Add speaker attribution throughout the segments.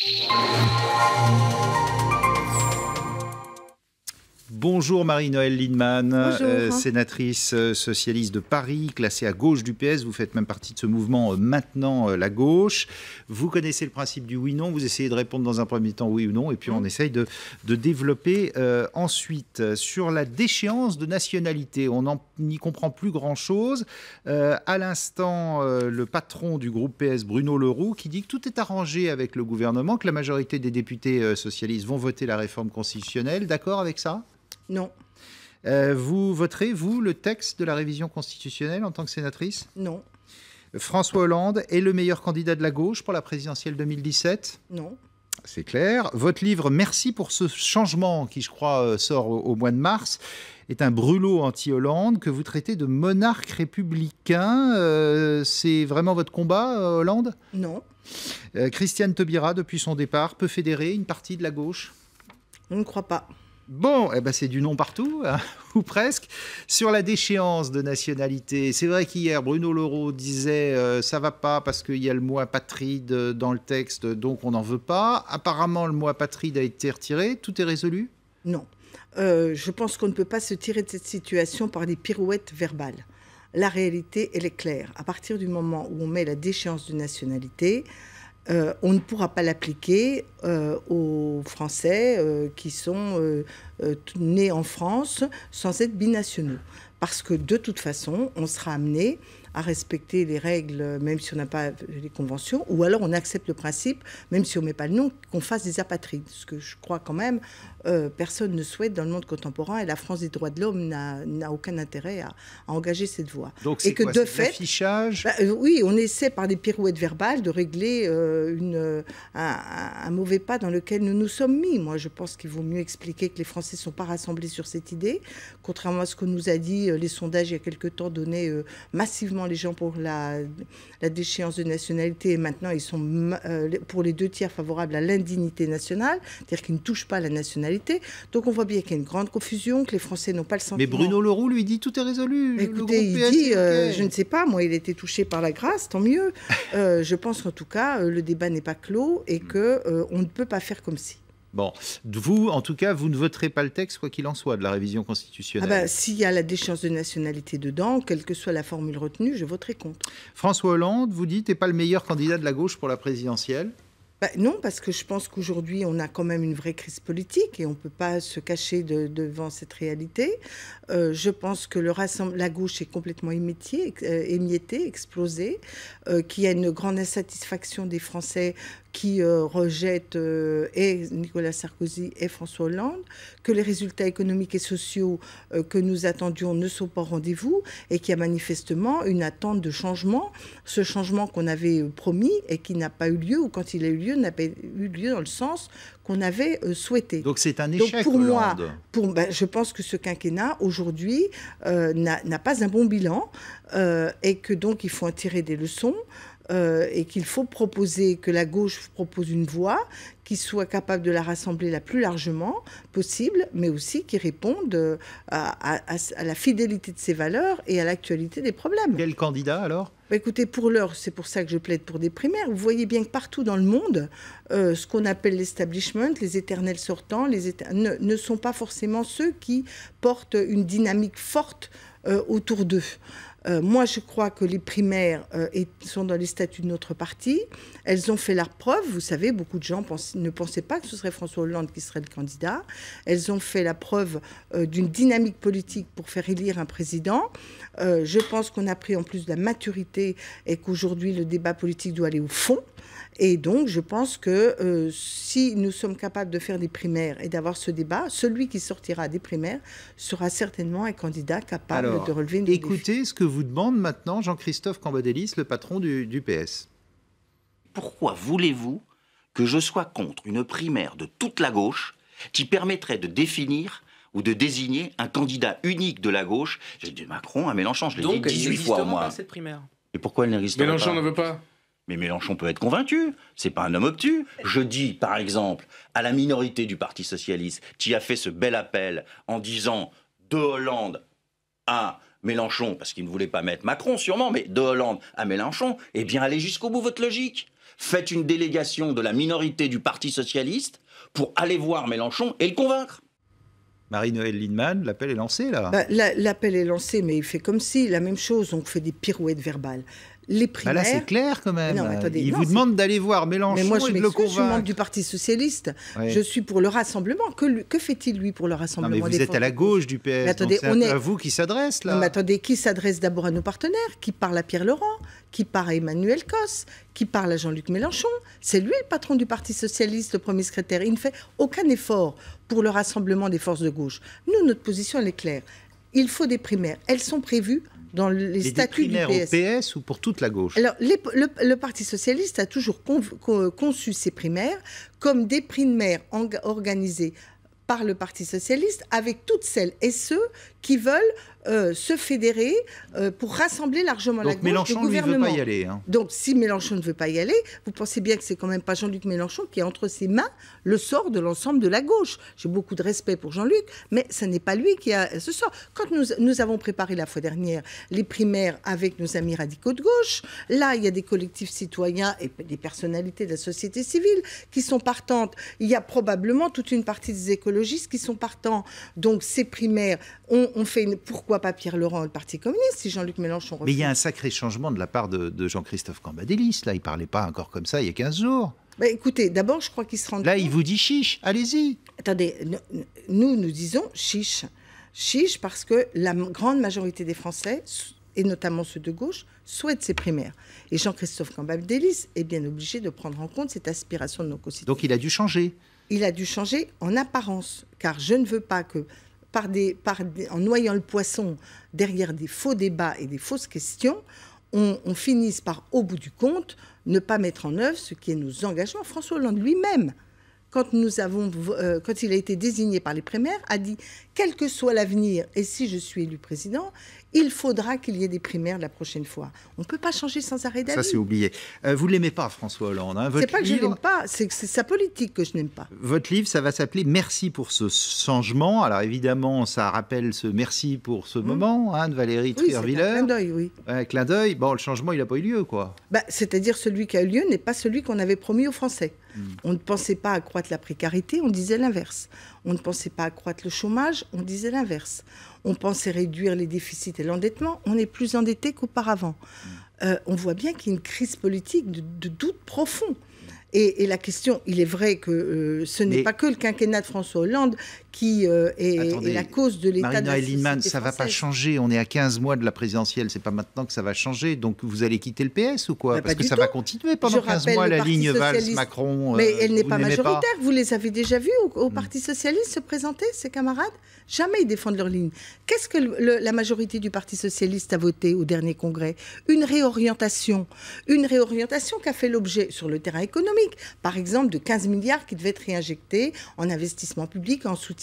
Speaker 1: Música Bonjour marie noëlle Lindemann, euh, sénatrice euh, socialiste de Paris, classée à gauche du PS. Vous faites même partie de ce mouvement euh, Maintenant la gauche. Vous connaissez le principe du oui-non. Vous essayez de répondre dans un premier temps oui ou non, et puis on mm. essaye de, de développer ensuite. Sur la déchéance de nationalité, on n'y comprend plus grand-chose. à l'instant, le patron du groupe PS, Bruno Leroux, qui dit que tout est arrangé avec le gouvernement, que la majorité des députés socialistes vont voter la réforme constitutionnelle. D'accord avec ça non. Euh, vous voterez, vous, le texte de la révision constitutionnelle en tant que sénatrice Non. François Hollande est le meilleur candidat de la gauche pour la présidentielle 2017 Non. C'est clair. Votre livre Merci pour ce changement, qui je crois euh, sort au, mois de mars, est un brûlot anti-Hollande que vous traitez de monarque républicain. Euh, c'est vraiment votre combat, Hollande Non. Christiane Taubira, depuis son départ, peut fédérer une partie de la gauche On ne croit pas. Bon, eh ben c'est du nom partout, hein, ou presque. Sur la déchéance de nationalité, c'est vrai qu'hier, Bruno Leroux disait euh, ça va pas parce qu'il y a le mot apatride dans le texte, donc on n'en veut
Speaker 2: pas. Apparemment, le mot apatride a été retiré. Tout est résolu Non. Euh, je pense qu'on ne peut pas se tirer de cette situation par des pirouettes verbales. La réalité, elle est claire. À partir du moment où on met la déchéance de nationalité, euh, on ne pourra pas l'appliquer euh, aux Français euh, qui sont nés en France sans être binationaux. Parce que de toute façon, on sera amené à respecter les règles, même si on n'a pas les conventions, ou alors on accepte le principe, même si on ne met pas le nom, qu'on fasse des apatrides. Ce que je crois quand même, euh, personne ne souhaite dans le monde contemporain, et la France des droits de l'homme n'a aucun intérêt à, engager cette voie. Donc c'est que quoi, de fait, l'affichage bah, euh, Oui, on essaie par des pirouettes verbales de régler euh, une, un, mauvais pas dans lequel nous nous sommes mis. Moi, je pense qu'il vaut mieux expliquer que les Français ne sont pas rassemblés sur cette idée, contrairement à ce que nous a dit les sondages il y a quelque temps donné massivement les gens pour la, la déchéance de nationalité et maintenant ils sont euh, pour les deux tiers favorables à l'indignité nationale, c'est-à-dire qu'ils ne touchent pas la nationalité. Donc on voit bien qu'il y a une grande confusion, que les Français n'ont pas le sentiment. Mais Bruno Leroux lui dit tout est résolu. Écoutez, il dit, euh, je ne sais pas, moi il était touché par la grâce, tant mieux. Euh, je pense qu'en tout cas le débat n'est pas clos et mm. que on ne peut pas faire comme si.
Speaker 1: Bon, vous, en tout cas, vous ne voterez pas le texte, quoi qu'il en soit, de la révision ah constitutionnelle. Ah ben,
Speaker 2: S'il y a la déchéance de nationalité dedans, quelle que soit la formule retenue, je voterai contre. François Hollande, vous dites, n'est pas le meilleur candidat de la gauche pour la présidentielle. Bah, non, parce que je pense qu'aujourd'hui, on a quand même une vraie crise politique et on ne peut pas se cacher devant cette réalité. Euh, je pense que le la gauche est complètement émiettée, euh, émiettée, explosée, euh, qu'il y a une grande insatisfaction des Français qui rejettent et Nicolas Sarkozy et François Hollande, que les résultats économiques et sociaux que nous attendions ne sont pas au rendez-vous et qu'il y a manifestement une attente de changement, ce changement qu'on avait promis et qui n'a pas eu lieu ou quand il a eu lieu, n'a pas eu lieu dans le sens qu'on avait euh, souhaité. Donc c'est un échec. pour moi, pour, ben, je pense que ce quinquennat aujourd'hui euh, n'a pas un bon bilan euh, et que donc il faut en tirer des leçons. et qu'il faut proposer, que la gauche propose une voie qui soit capable de la rassembler la plus largement possible, mais aussi qui réponde à, la fidélité de ses valeurs et à l'actualité des problèmes. Quel candidat alors bah, écoutez, pour l'heure, c'est pour ça que je plaide pour des primaires. Vous voyez bien que partout dans le monde, euh, ce qu'on appelle l'establishment, les éternels sortants, les ne, sont pas forcément ceux qui portent une dynamique forte euh, autour d'eux. Euh, moi, je crois que les primaires euh, sont dans les statuts de notre parti. Elles ont fait leur preuve. Vous savez, beaucoup de gens ne pensaient pas que ce serait François Hollande qui serait le candidat. Elles ont fait la preuve euh, d'une dynamique politique pour faire élire un président. je pense qu'on a pris en plus de la maturité et qu'aujourd'hui, le débat politique doit aller au fond. Et donc, je pense que euh, si nous sommes capables de faire des primaires et d'avoir ce débat, celui qui sortira des primaires sera certainement un candidat capable de relever une Écoutez
Speaker 1: ce que vous demande maintenant Jean-Christophe Cambadélis, le patron du, PS. Pourquoi voulez-vous que je sois contre une primaire de toute la gauche qui permettrait de définir ou de désigner un candidat unique de la gauche J'ai dit Macron à hein, Mélenchon, je l'ai dit 18 fois, au moins. cette primaire. Et pourquoi elle n'existe pas Mélenchon ne veut pas mais Mélenchon peut être convaincu, c'est pas un homme obtus. Je dis, par exemple, à la minorité du Parti Socialiste qui a fait ce bel appel en disant de Hollande à Mélenchon, parce qu'il ne voulait pas mettre Macron sûrement, mais de Hollande à Mélenchon, eh bien allez jusqu'au bout votre logique. Faites une délégation de la minorité du Parti Socialiste pour aller voir Mélenchon et le convaincre. Marie-Noël Lindemann, l'appel est lancé là bah,
Speaker 2: L'appel est lancé, mais il fait comme si, la même chose, on fait des pirouettes verbales les primaires. Bah là, c'est clair quand même. il vous demande
Speaker 1: d'aller voir Mélenchon mais moi, je le Je suis membre du
Speaker 2: Parti socialiste. Je suis pour le rassemblement. Que, fait-il lui pour le rassemblement non, mais Vous êtes à la
Speaker 1: gauche du PS. Mais attendez, on est... à vous
Speaker 2: qui s'adresse là. mais attendez, qui s'adresse d'abord à nos partenaires Qui parle à Pierre Laurent Qui parle à Emmanuel Cosse Qui parle à Jean-Luc Mélenchon C'est lui le patron du Parti socialiste, le premier secrétaire. Il ne fait aucun effort pour le rassemblement des forces de gauche. Nous, notre position, elle est claire. Il faut des primaires. Elles sont prévues dans les, statuts du PS.
Speaker 1: ou pour toute la gauche
Speaker 2: Alors, le, Parti socialiste a toujours conçu ses primaires comme des primaires organisées par le Parti socialiste avec toutes celles et ceux qui veulent euh, se fédérer euh, pour rassembler largement la gauche, Mélenchon, le gouvernement. veut pas y aller, hein. Donc si Mélenchon ne veut pas y aller, vous pensez bien que c'est quand même pas Jean-Luc Mélenchon qui a entre ses mains le sort de l'ensemble de la gauche. J'ai beaucoup de respect pour Jean-Luc, mais ce n'est pas lui qui a ce sort. Quand nous, nous, avons préparé la fois dernière les primaires avec nos amis radicaux de gauche, là il y a des collectifs citoyens et des personnalités de la société civile qui sont partantes. Il y a probablement toute une partie des écologistes qui sont partants. Donc ces primaires ont on, fait pourquoi pas Pierre Laurent le Parti communiste si Jean-Luc Mélenchon Mais il y a
Speaker 1: un sacré changement de la part de, Jean-Christophe Cambadélis. Là, il parlait pas encore comme ça il y a 15 jours.
Speaker 2: Bah, écoutez, d'abord, je crois qu'il se rend. Là, il vous dit chiche, allez-y. Attendez, nous, nous disons chiche. Chiche parce que la grande majorité des Français et notamment ceux de gauche, souhaitent ces primaires. Et Jean-Christophe Cambadélis est bien obligé de prendre en compte cette aspiration de nos concitoyens. Donc il a dû changer. Il a dû changer en apparence, car je ne veux pas que en noyant le poisson derrière des faux débats et des fausses questions, on, on finisse par, au bout du compte, ne pas mettre en œuvre ce qui est nos engagements. François Hollande lui-même quand, nous avons, euh, quand il a été désigné par les primaires, a dit quel que soit l'avenir, et si je suis élu président, il faudra qu'il y ait des primaires la prochaine fois. On ne peut pas changer sans arrêt d'avis. Ça, c'est
Speaker 1: oublié. Euh, vous ne l'aimez pas, François Hollande. Hein. C'est pas que je l'aime
Speaker 2: pas, c'est sa politique que je n'aime pas.
Speaker 1: Votre livre, ça va s'appeler Merci pour ce changement. Alors évidemment, ça rappelle ce merci pour ce mmh. moment hein, de Valérie oui, c'est Un clin d'œil, oui. Un clin d'œil. Bon, le changement, il n'a pas eu lieu, quoi.
Speaker 2: Bah, c'est-à-dire, celui qui a eu lieu n'est pas celui qu'on avait promis aux Français. Mm. On ne pensait pas accroître la précarité, on disait l'inverse. On ne pensait pas accroître le chômage, on disait l'inverse. On pensait réduire les déficits et l'endettement, on est plus endetté qu'auparavant. Mm. Euh, on voit bien qu'il y a une crise politique de, doute profond. Et, la question, il est vrai que euh, ce n'est pas que le quinquennat de François Hollande qui euh, est, la cause de l'état de la ça ne va pas
Speaker 1: changer. On est à 15 mois de la présidentielle. C'est pas maintenant que ça va changer. Donc vous allez quitter le PS ou quoi bah, Parce que ça va continuer pendant Je 15 mois, la ligne Valls-Macron. Euh, Mais elle n'est pas majoritaire.
Speaker 2: Vous les avez déjà vus au, Parti Socialiste se présenter, ses camarades Jamais ils défendent leur ligne. Qu'est-ce que la majorité du Parti Socialiste a voté au dernier congrès Une réorientation. Une réorientation qui a fait l'objet, sur le terrain économique, par exemple, de 15 milliards qui devaient être réinjectés en investissement public, en soutien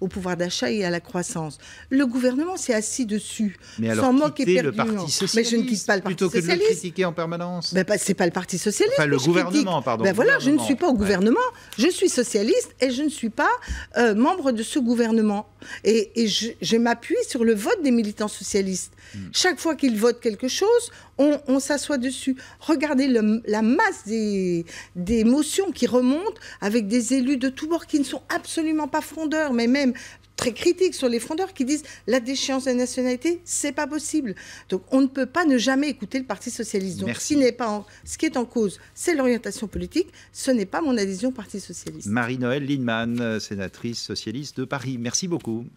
Speaker 2: au pouvoir d'achat et à la croissance. Le gouvernement s'est assis dessus, sans moquer le parti Mais je ne quitte pas le Parti plutôt socialiste. Plutôt que de le critiquer en
Speaker 1: permanence.
Speaker 2: Ben, c'est pas le Parti socialiste. Enfin, le gouvernement, pardon. Ben voilà, je ne suis pas au gouvernement. Je suis socialiste et je ne suis pas euh, membre de ce gouvernement. Et, je, m'appuie sur le vote des militants socialistes. Hmm. Chaque fois qu'ils votent quelque chose, on, s'assoit dessus. Regardez la masse des, des motions qui remontent avec des élus de tous bords qui ne sont absolument pas frondeurs, mais même très critiques sur les frondeurs qui disent la déchéance de nationalité, c'est pas possible. Donc on ne peut pas ne jamais écouter le Parti socialiste. Donc ce, qui est en cause, c'est l'orientation politique, ce n'est pas mon adhésion au Parti socialiste.
Speaker 1: Marie-Noël Lindemann, sénatrice socialiste de Paris, merci beaucoup.